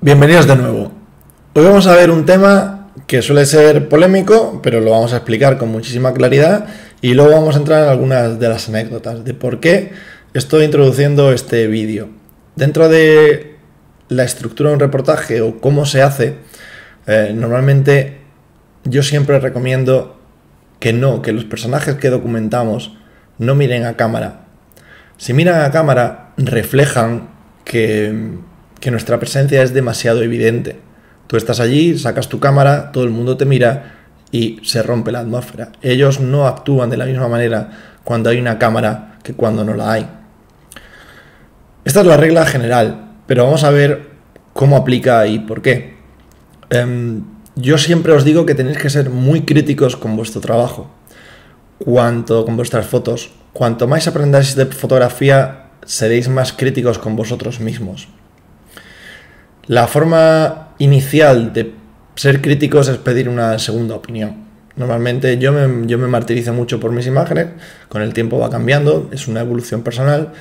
Bienvenidos de nuevo. Hoy vamos a ver un tema que suele ser polémico, pero lo vamos a explicar con muchísima claridad y luego vamos a entrar en algunas de las anécdotas de por qué estoy introduciendo este vídeo. Dentro de la estructura de un reportaje o cómo se hace, eh, normalmente yo siempre recomiendo que no, que los personajes que documentamos no miren a cámara. Si miran a cámara, reflejan que que nuestra presencia es demasiado evidente. Tú estás allí, sacas tu cámara, todo el mundo te mira y se rompe la atmósfera. Ellos no actúan de la misma manera cuando hay una cámara que cuando no la hay. Esta es la regla general, pero vamos a ver cómo aplica y por qué. Em, yo siempre os digo que tenéis que ser muy críticos con vuestro trabajo, cuanto con vuestras fotos. Cuanto más aprendáis de fotografía, seréis más críticos con vosotros mismos la forma inicial de ser críticos es pedir una segunda opinión. Normalmente yo me, yo me martirizo mucho por mis imágenes, con el tiempo va cambiando, es una evolución personal.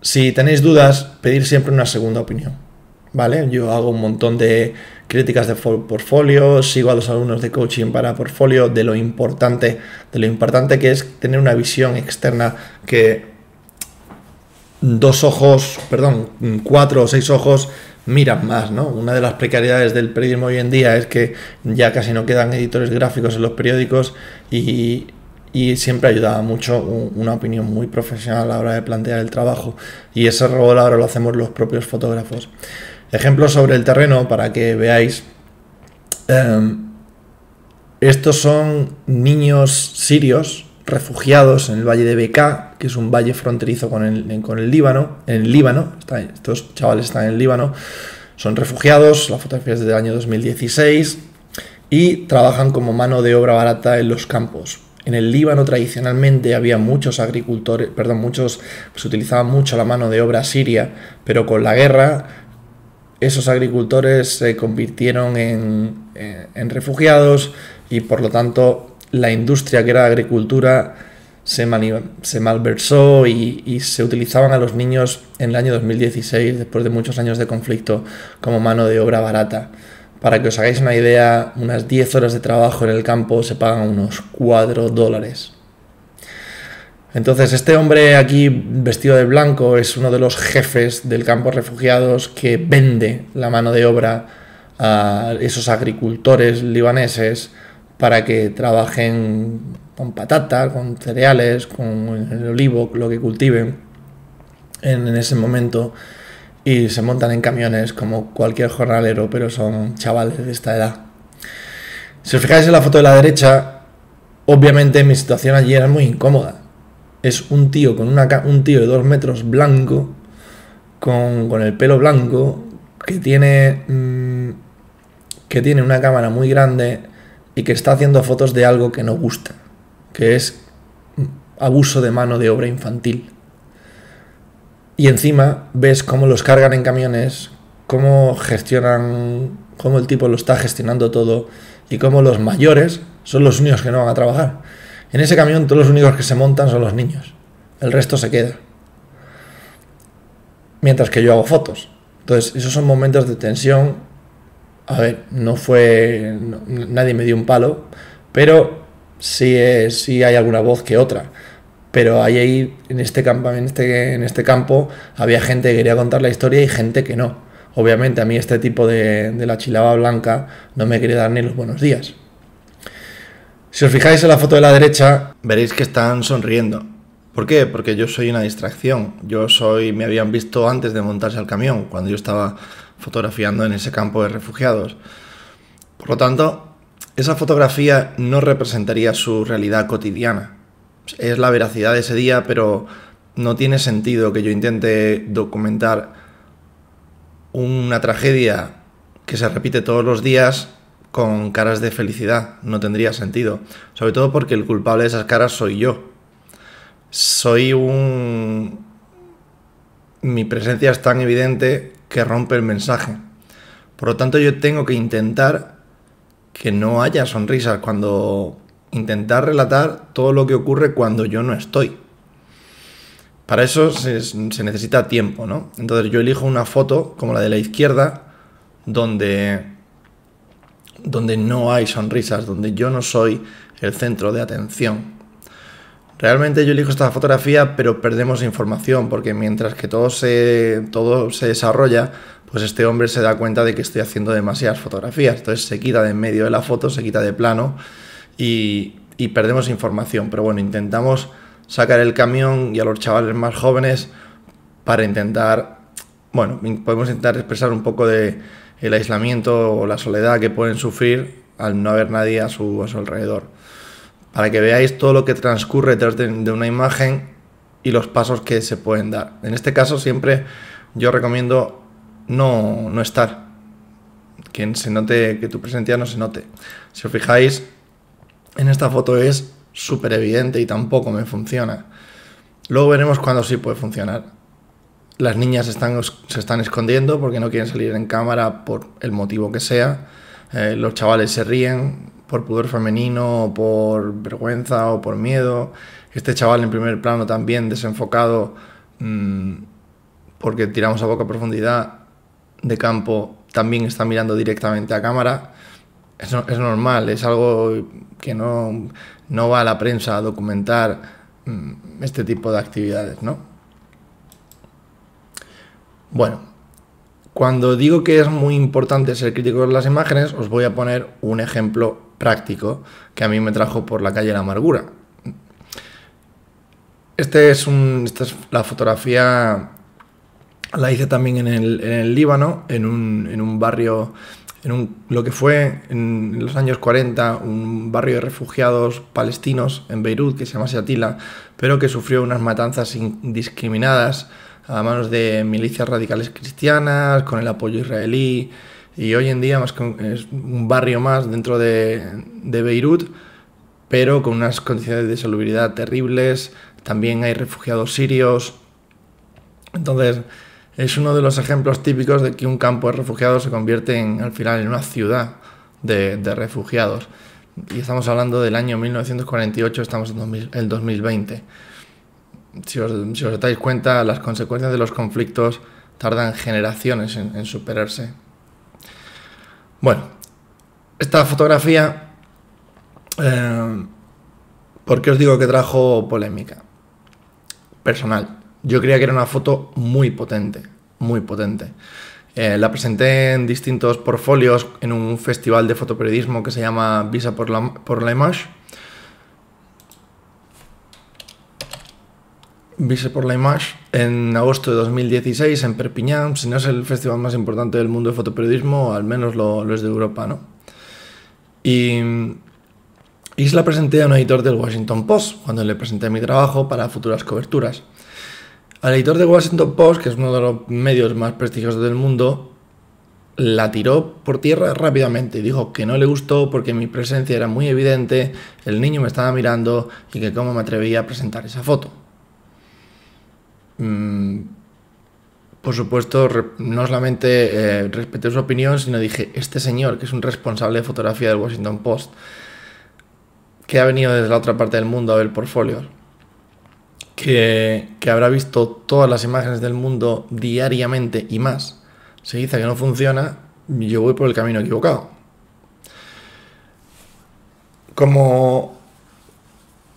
Si tenéis dudas, pedir siempre una segunda opinión. ¿Vale? Yo hago un montón de críticas de portfolio, sigo a los alumnos de coaching para portfolio, de lo importante, de lo importante que es tener una visión externa que dos ojos, perdón, cuatro o seis ojos miran más, ¿no? Una de las precariedades del periodismo hoy en día es que ya casi no quedan editores gráficos en los periódicos y, siempre ayudaba mucho una opinión muy profesional a la hora de plantear el trabajo y ese rol ahora lo hacemos los propios fotógrafos. Ejemplos sobre el terreno para que veáis. Em, estos son niños sirios refugiados en el valle de Beca, que es un valle fronterizo con el, Líbano, en Líbano, estos chavales están en Líbano, son refugiados, la fotografía es del año 2016, y trabajan como mano de obra barata en los campos. En el Líbano tradicionalmente había muchos agricultores, perdón, muchos, pues, se utilizaban utilizaba mucho la mano de obra siria, pero con la guerra esos agricultores se convirtieron en refugiados y por lo tanto la industria que era agricultura se, malversó y, y, se utilizaban a los niños en el año 2016, después de muchos años de conflicto, como mano de obra barata. Para que os hagáis una idea, unas 10 horas de trabajo en el campo se pagan unos 4 dólares. Entonces, este hombre aquí vestido de blanco es uno de los jefes del campo refugiados que vende la mano de obra a esos agricultores libaneses para que trabajen con patata, con cereales, con el olivo, lo que cultiven en, ese momento. Y se montan en camiones como cualquier jornalero, pero son chavales de esta edad. Si os fijáis en la foto de la derecha, obviamente mi situación allí era muy incómoda. Es un tío con una un tío de dos metros blanco, con, el pelo blanco, que tiene. Mm, que tiene una cámara muy grande y que está haciendo fotos de algo que no gusta, que es abuso de mano de obra infantil. Y encima ves cómo los cargan en camiones, cómo gestionan, cómo el tipo lo está gestionando todo y cómo los mayores son los únicos que no van a trabajar. En ese camión todos los únicos que se montan son los niños. El resto se queda. Mientras que yo hago fotos. Entonces, esos son momentos de tensión a ver, no fue, nadie me dio un palo, pero eh, sí, hay alguna voz que otra. Pero ahí, en este, campo, este, en, este, campo había gente que quería contar la historia y gente que no. Obviamente a mí este tipo de, de la chilaba blanca no me quería dar ni los buenos días. Si os fijáis en la foto de la derecha, veréis que están sonriendo. ¿Por qué? Porque yo soy una distracción. Yo soy, me habían visto antes de montarse al camión, cuando yo estaba fotografiando en ese campo de refugiados. Por lo tanto, esa fotografía no representaría su realidad cotidiana. Es la veracidad de ese día, pero no tiene sentido que yo intente documentar una tragedia que se repite todos los días con caras de felicidad. No tendría sentido. Sobre todo porque el culpable de esas caras soy yo. Soy un... Mi presencia es tan evidente que rompe el mensaje. Por lo tanto, yo tengo que intentar que no haya sonrisas cuando intentar relatar todo lo que ocurre cuando yo no estoy. Para eso se, necesita tiempo, ¿no? Entonces yo elijo una foto como la de la izquierda donde donde no hay sonrisas, donde yo no soy el centro de atención. Realmente yo elijo esta fotografía, pero perdemos información, porque mientras que todo se, todo se desarrolla, pues este hombre se da cuenta de que estoy haciendo demasiadas fotografías. Entonces se quita de en medio de la foto, se quita de plano y, perdemos información. Pero bueno, intentamos sacar el camión y a los chavales más jóvenes para intentar, bueno, podemos intentar expresar un poco de el aislamiento o la soledad que pueden sufrir al no haber nadie a su alrededor para que veáis todo lo que transcurre detrás de, una imagen y los pasos que se pueden dar. En este caso siempre yo recomiendo no, no estar, que se note, que tu presencia no se note. Si os fijáis, en esta foto es súper evidente y tampoco me funciona. Luego veremos cuando sí puede funcionar. Las niñas están, se están escondiendo porque no quieren salir en cámara por el motivo que sea. Eh, los chavales se ríen, por pudor femenino, o por vergüenza o por miedo. Este chaval en primer plano también desenfocado mm, porque tiramos a poca profundidad de campo, también está mirando directamente a cámara. Es, es normal, es algo que no, no, va a la prensa a documentar mm, este tipo de actividades, Bueno, cuando digo que es muy importante ser crítico de las imágenes, os voy a poner un ejemplo práctico que a mí me trajo por la calle La Amargura. Este es esta es la fotografía, la hice también en el, Líbano, en un, barrio en lo que fue en los años 40 un barrio de refugiados palestinos en Beirut que se llama Atila, pero que sufrió unas matanzas indiscriminadas a manos de milicias radicales cristianas, con el apoyo israelí, y hoy en día es un barrio más dentro de, Beirut, pero con unas condiciones de salubridad terribles, también hay refugiados sirios. Entonces, es uno de los ejemplos típicos de que un campo de refugiados se convierte al final en una ciudad de, refugiados. Y estamos hablando del año 1948, estamos en el 2020. Si os, si os dais cuenta, las consecuencias de los conflictos tardan generaciones en superarse. Bueno, esta fotografía, eh, ¿por qué os digo que trajo polémica? Personal. Yo creía que era una foto muy potente, muy potente. Eh, la presenté en distintos portfolios en un festival de fotoperiodismo que se llama Visa por por la Image Vise por la Image en agosto de 2016 en perpignan si no es el festival más importante del mundo de fotoperiodismo, al menos lo, es de Europa, ¿no? Y, y se la presenté a un editor del Washington Post cuando le presenté mi trabajo para futuras coberturas. Al editor del Washington Post, que es uno de los medios más prestigiosos del mundo, la tiró por tierra rápidamente y dijo que no le gustó porque mi presencia era muy evidente, el niño me estaba mirando y que cómo me atrevía a presentar esa foto. Mm, por supuesto, no solamente eh, respeté su opinión, sino dije, este señor, que es un responsable de fotografía del Washington Post, que ha venido desde la otra parte del mundo a ver portfolios, que, que habrá visto todas las imágenes del mundo diariamente y más, se dice que no funciona, yo voy por el camino equivocado. Como,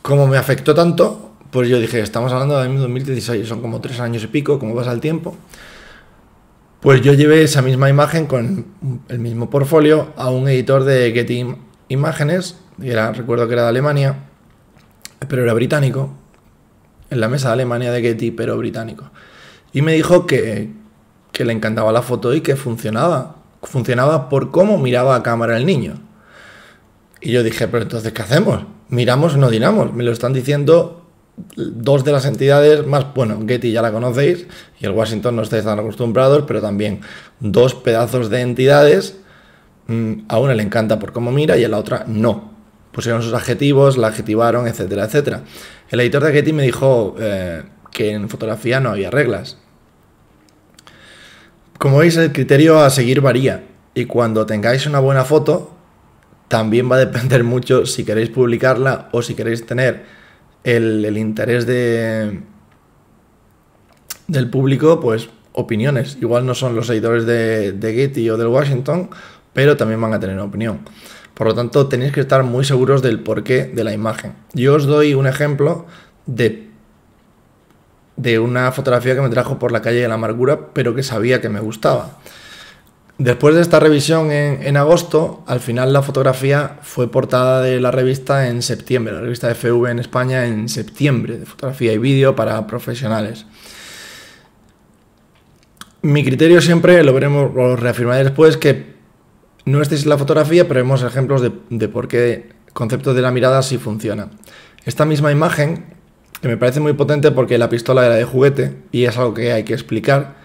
como me afectó tanto, pues yo dije, estamos hablando de 2016, son como tres años y pico, ¿cómo pasa el tiempo? Pues yo llevé esa misma imagen con el mismo portfolio a un editor de Getty Imágenes, era, recuerdo que era de Alemania, pero era británico, en la mesa de Alemania de Getty, pero británico. Y me dijo que, que le encantaba la foto y que funcionaba. Funcionaba por cómo miraba a cámara el niño. Y yo dije, pero entonces, ¿qué hacemos? ¿Miramos o no dinamos? Me lo están diciendo dos de las entidades más, bueno, Getty ya la conocéis y el Washington no estáis tan acostumbrados, pero también dos pedazos de entidades, mm, a una le encanta por cómo mira y a la otra no. Pusieron sus adjetivos, la adjetivaron, etcétera, etcétera. El editor de Getty me dijo eh, que en fotografía no había reglas. Como veis, el criterio a seguir varía y cuando tengáis una buena foto, también va a depender mucho si queréis publicarla o si queréis tener el, interés de, del público, pues opiniones. Igual no son los seguidores de, Getty o del Washington, pero también van a tener opinión. Por lo tanto, tenéis que estar muy seguros del porqué de la imagen. Yo os doy un ejemplo de, de una fotografía que me trajo por la calle de la amargura, pero que sabía que me gustaba. Después de esta revisión en, agosto, al final la fotografía fue portada de la revista en septiembre, la revista FV en España en septiembre, de fotografía y vídeo para profesionales. Mi criterio siempre, lo veremos, lo reafirmaré después, que no estéis en la fotografía, pero vemos ejemplos de, por qué concepto de la mirada sí funciona. Esta misma imagen, que me parece muy potente porque la pistola era de juguete, y es algo que hay que explicar,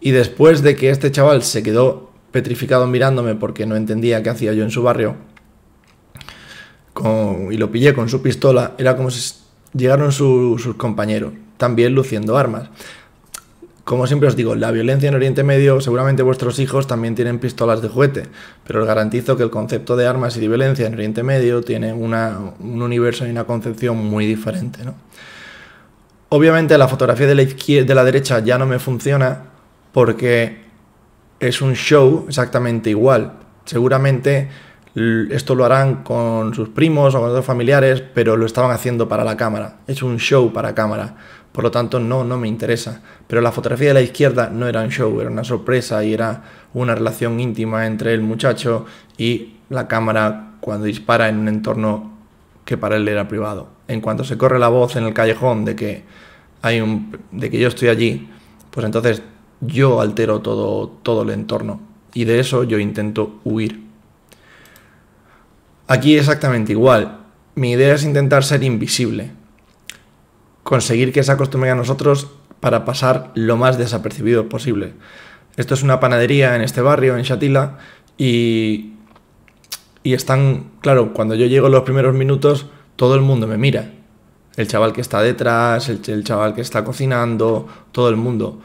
y después de que este chaval se quedó petrificado mirándome porque no entendía qué hacía yo en su barrio. y lo pillé con su pistola. Era como si llegaron sus compañeros, también luciendo armas. Como siempre os digo, la violencia en Oriente Medio, seguramente vuestros hijos también tienen pistolas de juguete, pero os garantizo que el concepto de armas y de violencia en Oriente Medio tiene un universo y una concepción muy diferente. Obviamente la fotografía de la, de la derecha ya no me funciona porque es un show exactamente igual. Seguramente esto lo harán con sus primos o con otros familiares, pero lo estaban haciendo para la cámara. Es un show para cámara. Por lo tanto, no, no me interesa. Pero la fotografía de la izquierda no era un show, era una sorpresa y era una relación íntima entre el muchacho y la cámara cuando dispara en un entorno que para él era privado. En cuanto se corre la voz en el callejón de que hay un de que yo estoy allí, pues entonces yo altero todo, todo el entorno y de eso yo intento huir. Aquí exactamente igual. Mi idea es intentar ser invisible. Conseguir que se acostumbre a nosotros para pasar lo más desapercibido posible. Esto es una panadería en este barrio, en Shatila, y, y están, claro, cuando yo llego los primeros minutos, todo el mundo me mira. El chaval que está detrás, el chaval que está cocinando, todo el mundo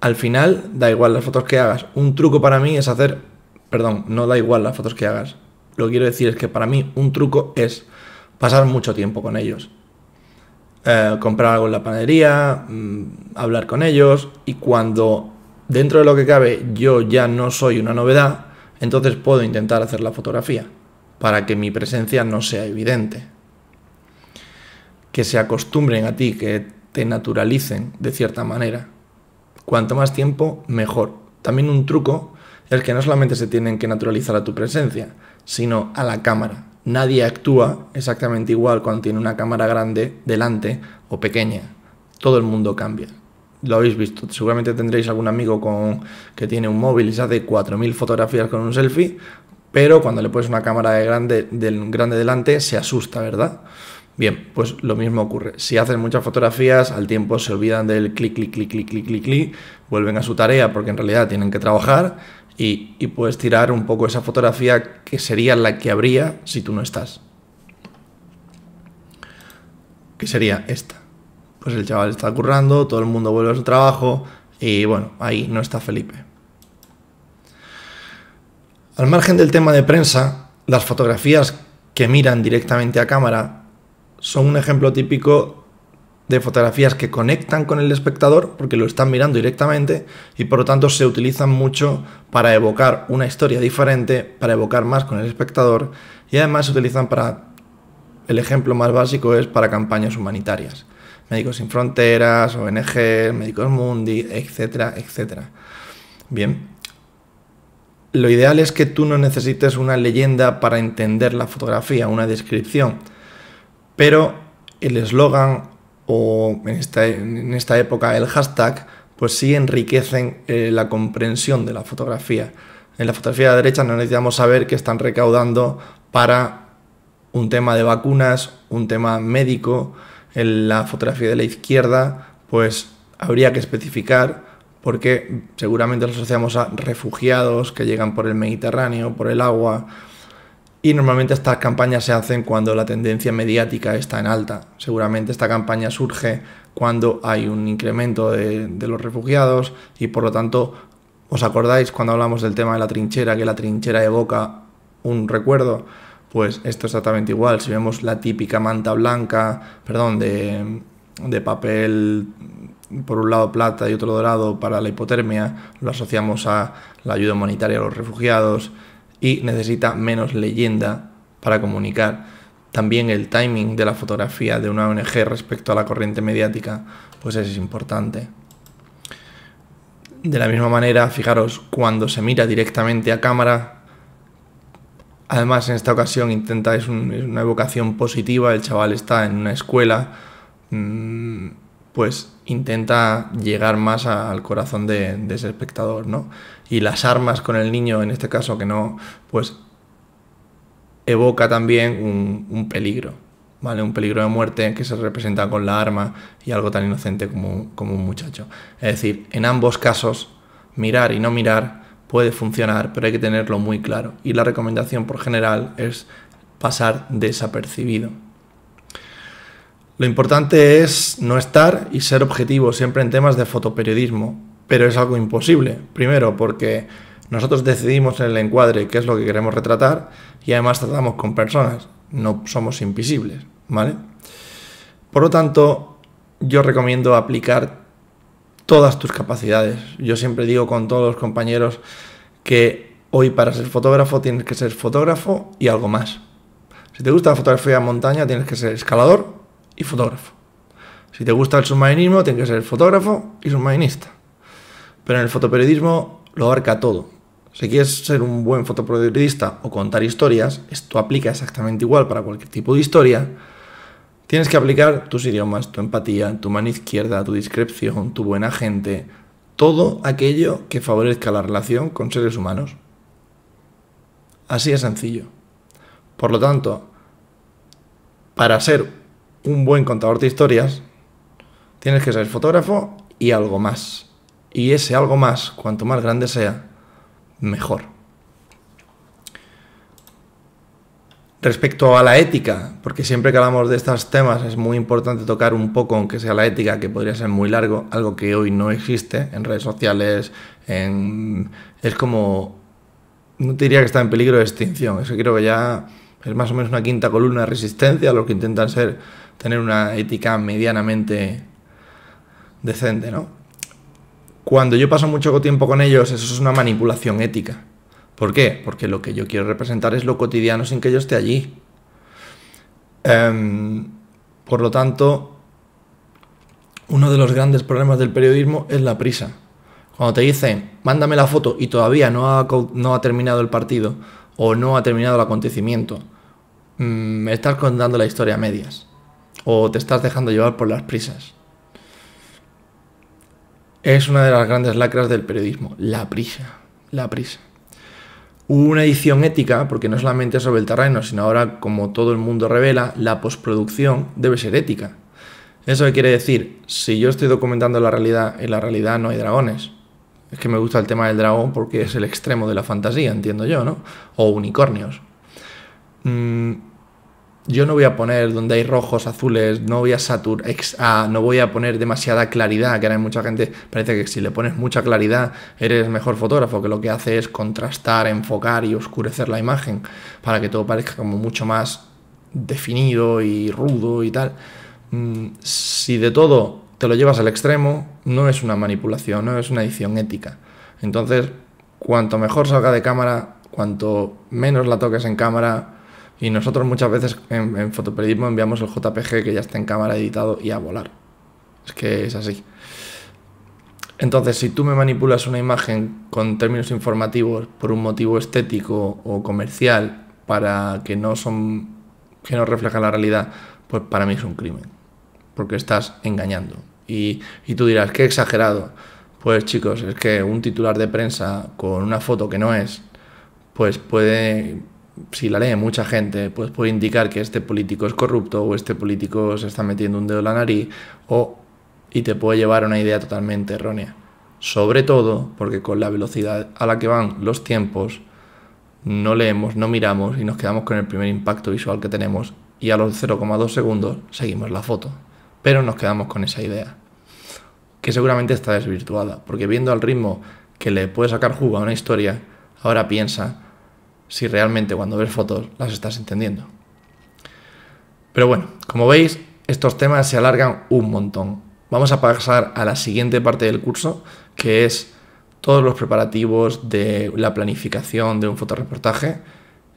al final da igual las fotos que hagas. Un truco para mí es hacer, perdón, no da igual las fotos que hagas. Lo que quiero decir es que para mí un truco es pasar mucho tiempo con ellos. Eh, comprar algo en la panadería, mm, hablar con ellos y cuando dentro de lo que cabe yo ya no soy una novedad, entonces puedo intentar hacer la fotografía para que mi presencia no sea evidente. Que se acostumbren a ti, que te naturalicen de cierta manera. Cuanto más tiempo, mejor. También un truco es que no solamente se tienen que naturalizar a tu presencia, sino a la cámara. Nadie actúa exactamente igual cuando tiene una cámara grande delante o pequeña. Todo el mundo cambia. Lo habéis visto. Seguramente tendréis algún amigo con, que tiene un móvil y se hace 4.000 fotografías con un selfie, pero cuando le pones una cámara grande delante se asusta, ¿verdad? Bien, pues lo mismo ocurre. Si hacen muchas fotografías, al tiempo se olvidan del clic, clic, clic, clic, clic, clic, clic, vuelven a su tarea porque en realidad tienen que trabajar y, y puedes tirar un poco esa fotografía que sería la que habría si tú no estás. Que sería esta. Pues el chaval está currando, todo el mundo vuelve a su trabajo y bueno, ahí no está Felipe. Al margen del tema de prensa, las fotografías que miran directamente a cámara son un ejemplo típico de fotografías que conectan con el espectador porque lo están mirando directamente y por lo tanto se utilizan mucho para evocar una historia diferente, para evocar más con el espectador y además se utilizan para, el ejemplo más básico es para campañas humanitarias. Médicos sin Fronteras, ONG, Médicos Mundi, etcétera, etcétera. Bien. Lo ideal es que tú no necesites una leyenda para entender la fotografía, una descripción pero el eslogan o en esta, época el hashtag, pues sí enriquecen eh, la comprensión de la fotografía. En la fotografía de la derecha no necesitamos saber qué están recaudando para un tema de vacunas, un tema médico. En la fotografía de la izquierda, pues habría que especificar porque seguramente los asociamos a refugiados que llegan por el Mediterráneo, por el agua, y normalmente estas campañas se hacen cuando la tendencia mediática está en alta. Seguramente esta campaña surge cuando hay un incremento de, los refugiados y por lo tanto, ¿os acordáis cuando hablamos del tema de la trinchera, que la trinchera evoca un recuerdo? Pues esto es exactamente igual. Si vemos la típica manta blanca, perdón, de, de papel por un lado plata y otro dorado para la hipotermia, lo asociamos a la ayuda humanitaria a los refugiados y necesita menos leyenda para comunicar. También el timing de la fotografía de una ONG respecto a la corriente mediática, pues es importante. De la misma manera, fijaros, cuando se mira directamente a cámara, además en esta ocasión intenta, es, una evocación positiva, el chaval está en una escuela, mm, pues intenta llegar más al corazón de, de ese espectador, ¿no? y las armas con el niño, en este caso que no, pues evoca también un, peligro, ¿vale? Un peligro de muerte que se representa con la arma y algo tan inocente como, como un muchacho. Es decir, en ambos casos, mirar y no mirar puede funcionar, pero hay que tenerlo muy claro. Y la recomendación por general es pasar desapercibido. Lo importante es no estar y ser objetivo siempre en temas de fotoperiodismo, pero es algo imposible. Primero, porque nosotros decidimos en el encuadre qué es lo que queremos retratar y además tratamos con personas, no somos invisibles, ¿vale? Por lo tanto, yo recomiendo aplicar todas tus capacidades. Yo siempre digo con todos los compañeros que hoy para ser fotógrafo tienes que ser fotógrafo y algo más. Si te gusta la fotografía de montaña tienes que ser escalador y fotógrafo. Si te gusta el submarinismo tienes que ser fotógrafo y submarinista. Pero en el fotoperiodismo lo abarca todo. Si quieres ser un buen fotoperiodista o contar historias, esto aplica exactamente igual para cualquier tipo de historia. Tienes que aplicar tus idiomas, tu empatía, tu mano izquierda, tu discreción, tu buena gente, todo aquello que favorezca la relación con seres humanos. Así es sencillo. Por lo tanto, para ser un buen contador de historias, tienes que ser fotógrafo y algo más. Y ese algo más, cuanto más grande sea, mejor. Respecto a la ética, porque siempre que hablamos de estos temas es muy importante tocar un poco, aunque sea la ética, que podría ser muy largo, algo que hoy no existe en redes sociales, es como, no te diría que está en peligro de extinción, eso creo que ya es más o menos una quinta columna de resistencia a los que intentan ser, tener una ética medianamente decente, ¿no? Cuando yo paso mucho tiempo con ellos, eso es una manipulación ética. ¿Por qué? Porque lo que yo quiero representar es lo cotidiano sin que yo esté allí. Em, por lo tanto, uno de los grandes problemas del periodismo es la prisa. Cuando te dicen, mándame la foto y todavía no ha, no ha terminado el partido o no ha terminado el acontecimiento, mm, me estás contando la historia a medias o te estás dejando llevar por las prisas es una de las grandes lacras del periodismo, la prisa, la prisa. Una edición ética, porque no solamente sobre el terreno, sino ahora, como todo el mundo revela, la postproducción debe ser ética. ¿Eso quiere decir? Si yo estoy documentando la realidad, en la realidad no hay dragones. Es que me gusta el tema del dragón porque es el extremo de la fantasía, entiendo yo, ¿no? O unicornios. Mm, yo no voy a poner donde hay rojos, azules, no voy a saturar, no voy a poner demasiada claridad, que ahora hay mucha gente, parece que si le pones mucha claridad eres mejor fotógrafo, que lo que hace es contrastar, enfocar y oscurecer la imagen para que todo parezca como mucho más definido y rudo y tal. Mm, si de todo te lo llevas al extremo, no es una manipulación, no es una edición ética. Entonces, cuanto mejor salga de cámara, cuanto menos la toques en cámara, y nosotros muchas veces en, fotoperiodismo enviamos el JPG que ya está en cámara editado y a volar. Es que es así. Entonces, si tú me manipulas una imagen con términos informativos por un motivo estético o comercial para que no son que no reflejan la realidad, pues para mí es un crimen, porque estás engañando. Y, y tú dirás, qué exagerado. Pues chicos, es que un titular de prensa con una foto que no es, pues puede si la lee mucha gente, pues puede indicar que este político es corrupto o este político se está metiendo un dedo en la nariz o, y te puede llevar a una idea totalmente errónea. Sobre todo porque con la velocidad a la que van los tiempos, no leemos, no miramos y nos quedamos con el primer impacto visual que tenemos y a los 0,2 segundos seguimos la foto. Pero nos quedamos con esa idea, que seguramente está desvirtuada, porque viendo al ritmo que le puede sacar jugo a una historia, ahora piensa si realmente cuando ves fotos las estás entendiendo. Pero bueno, como veis, estos temas se alargan un montón. Vamos a pasar a la siguiente parte del curso, que es todos los preparativos de la planificación de un fotoreportaje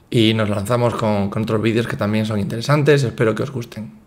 y nos lanzamos con, otros vídeos que también son interesantes, espero que os gusten.